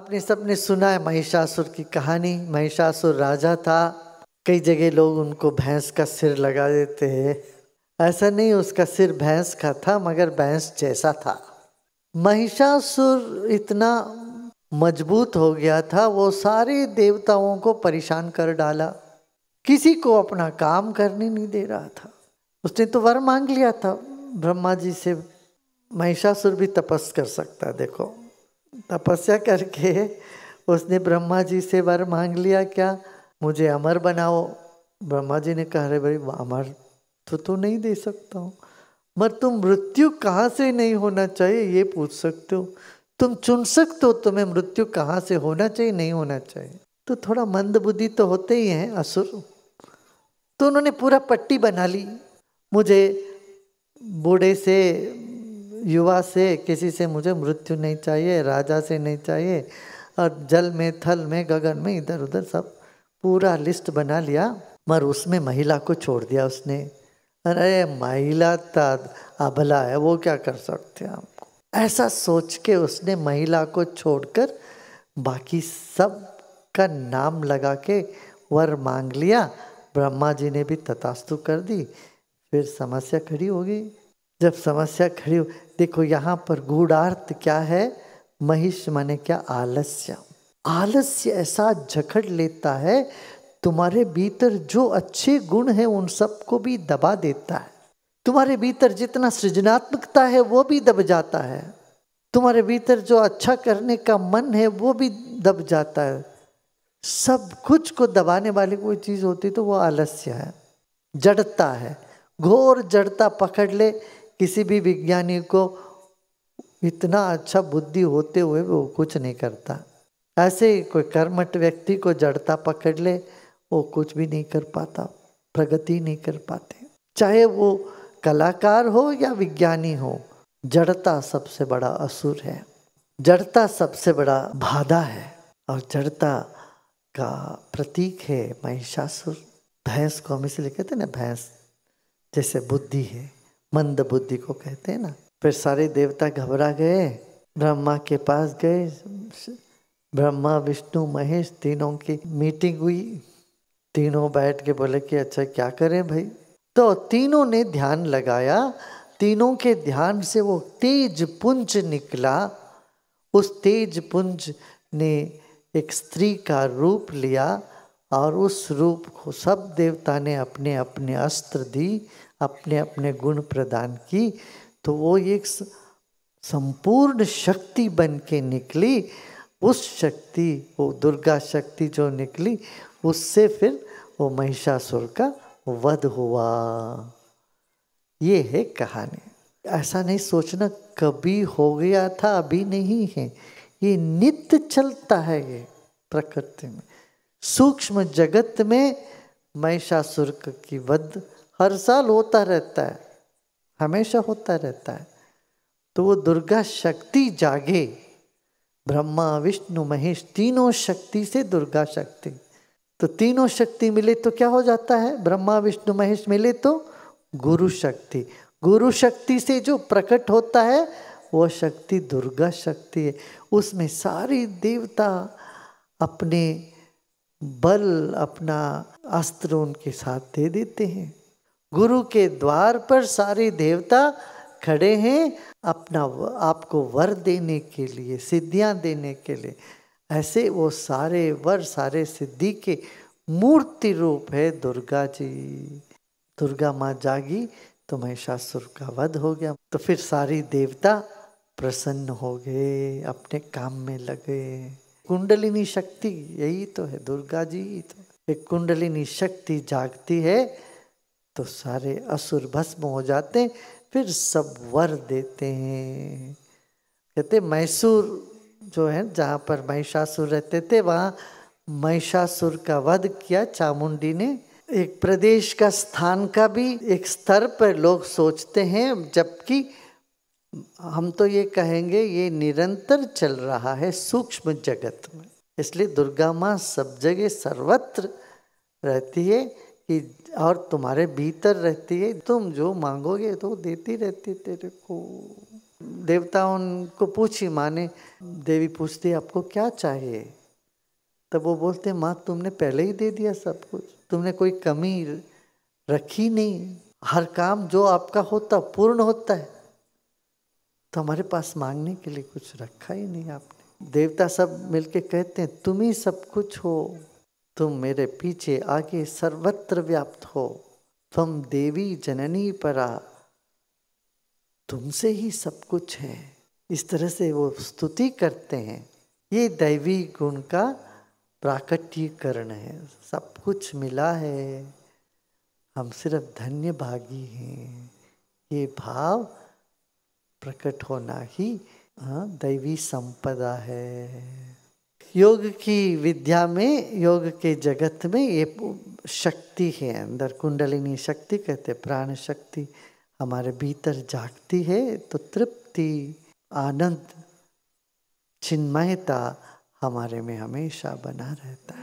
आपने सबने सुना है महिषासुर की कहानी महिषासुर राजा था कई जगह लोग उनको भैंस का सिर लगा देते हैं ऐसा नहीं उसका सिर भैंस का था मगर भैंस जैसा था महिषासुर इतना मजबूत हो गया था वो सारे देवताओं को परेशान कर डाला किसी को अपना काम करने नहीं दे रहा था उसने तो वर मांग लिया था ब्रह्मा जी से महिषासुर भी तपस कर सकता देखो तपस्या करके उसने ब्रह्मा जी से वर मांग लिया क्या मुझे अमर बनाओ ब्रह्मा जी ने कहा रहे भाई अमर तो तू तो नहीं दे सकता हूँ मगर तुम मृत्यु कहाँ से नहीं होना चाहिए ये पूछ सकते हो तुम चुन सकते हो तुम्हें मृत्यु कहाँ से होना चाहिए नहीं होना चाहिए तो थोड़ा मंद बुद्धि तो होते ही हैं असुर तो उन्होंने पूरा पट्टी बना ली मुझे बूढ़े से युवा से किसी से मुझे मृत्यु नहीं चाहिए राजा से नहीं चाहिए और जल में थल में गगन में इधर उधर सब पूरा लिस्ट बना लिया मगर उसमें महिला को छोड़ दिया उसने अरे महिला ता अबला है वो क्या कर सकते हैं हमको ऐसा सोच के उसने महिला को छोड़कर बाकी सब का नाम लगा के वर मांग लिया ब्रह्मा जी ने भी तथास्तु कर दी फिर समस्या खड़ी हो गई जब समस्या खड़ी हो देखो यहाँ पर गूढ़ार्थ क्या है महिष माने क्या आलस्य आलस्य ऐसा झकड़ लेता है तुम्हारे भीतर जो अच्छे गुण हैं उन सबको भी दबा देता है तुम्हारे भीतर जितना सृजनात्मकता है वो भी दब जाता है तुम्हारे भीतर जो अच्छा करने का मन है वो भी दब जाता है सब कुछ को दबाने वाली कोई चीज़ होती तो वो आलस्य है जड़ता है घोर जड़ता पकड़ ले किसी भी विज्ञानी को इतना अच्छा बुद्धि होते हुए वो कुछ नहीं करता ऐसे कोई कर्मठ व्यक्ति को जड़ता पकड़ ले वो कुछ भी नहीं कर पाता प्रगति नहीं कर पाते चाहे वो कलाकार हो या विज्ञानी हो जड़ता सबसे बड़ा असुर है जड़ता सबसे बड़ा बाधा है और जड़ता का प्रतीक है महिषासुर भैंस को हम इसलिए कहते ना भैंस जैसे बुद्धि है मंद बुद्धि को कहते हैं ना फिर सारे देवता घबरा गए ब्रह्मा के पास गए ब्रह्मा विष्णु महेश तीनों की मीटिंग हुई तीनों बैठ के बोले कि अच्छा क्या करें भाई तो तीनों ने ध्यान लगाया तीनों के ध्यान से वो तेज पुंज निकला उस तेज पुंज ने एक स्त्री का रूप लिया और उस रूप को सब देवता ने अपने अपने अस्त्र दी अपने अपने गुण प्रदान की तो वो एक संपूर्ण शक्ति बन के निकली उस शक्ति वो दुर्गा शक्ति जो निकली उससे फिर वो महिषासुर का वध हुआ ये है कहानी ऐसा नहीं सोचना कभी हो गया था अभी नहीं है ये नित्य चलता है ये प्रकृति में सूक्ष्म जगत में महिषासुर की वध हर साल होता रहता है हमेशा होता रहता है तो वो दुर्गा शक्ति जागे ब्रह्मा विष्णु महेश तीनों शक्ति से दुर्गा शक्ति तो तीनों शक्ति मिले तो क्या हो जाता है ब्रह्मा विष्णु महेश मिले तो गुरु शक्ति गुरु शक्ति से जो प्रकट होता है वो शक्ति दुर्गा शक्ति है उसमें सारी देवता अपने बल अपना अस्त्र उनके साथ दे देते हैं गुरु के द्वार पर सारे देवता खड़े हैं अपना आपको वर देने के लिए सिद्धियां देने के लिए ऐसे वो सारे वर सारे सिद्धि के मूर्ति रूप है दुर्गा जी दुर्गा माँ जागी तो महिषासुर का वध हो गया तो फिर सारी देवता प्रसन्न हो गए अपने काम में लगे कुंडलिनी शक्ति यही तो है दुर्गा जी ही तो एक कुंडलिनी शक्ति जागती है तो सारे असुर भस्म हो जाते फिर सब वर देते हैं कहते मैसूर जो है जहाँ पर महिषासुर रहते थे वहाँ महिषासुर का वध किया चामुंडी ने एक प्रदेश का स्थान का भी एक स्तर पर लोग सोचते हैं जबकि हम तो ये कहेंगे ये निरंतर चल रहा है सूक्ष्म जगत में इसलिए दुर्गा माँ सब जगह सर्वत्र रहती है कि और तुम्हारे भीतर रहती है तुम जो मांगोगे तो देती रहती तेरे को देवताओं को पूछी माँ ने देवी पूछती आपको क्या चाहिए तब वो बोलते माँ तुमने पहले ही दे दिया सब कुछ तुमने कोई कमी रखी नहीं हर काम जो आपका होता पूर्ण होता है तो हमारे पास मांगने के लिए कुछ रखा ही नहीं आपने देवता सब मिलके कहते हैं तुम ही सब कुछ हो तुम मेरे पीछे आगे सर्वत्र व्याप्त हो तुम देवी जननी परा तुमसे ही सब कुछ है इस तरह से वो स्तुति करते हैं ये दैवी गुण का प्राकट्यकरण है सब कुछ मिला है हम सिर्फ धन्य भागी हैं ये भाव प्रकट होना ही हाँ, दैवी संपदा है योग की विद्या में योग के जगत में ये शक्ति है अंदर कुंडलिनी शक्ति कहते प्राण शक्ति हमारे भीतर जागती है तो तृप्ति आनंद चिन्मयता हमारे में हमेशा बना रहता है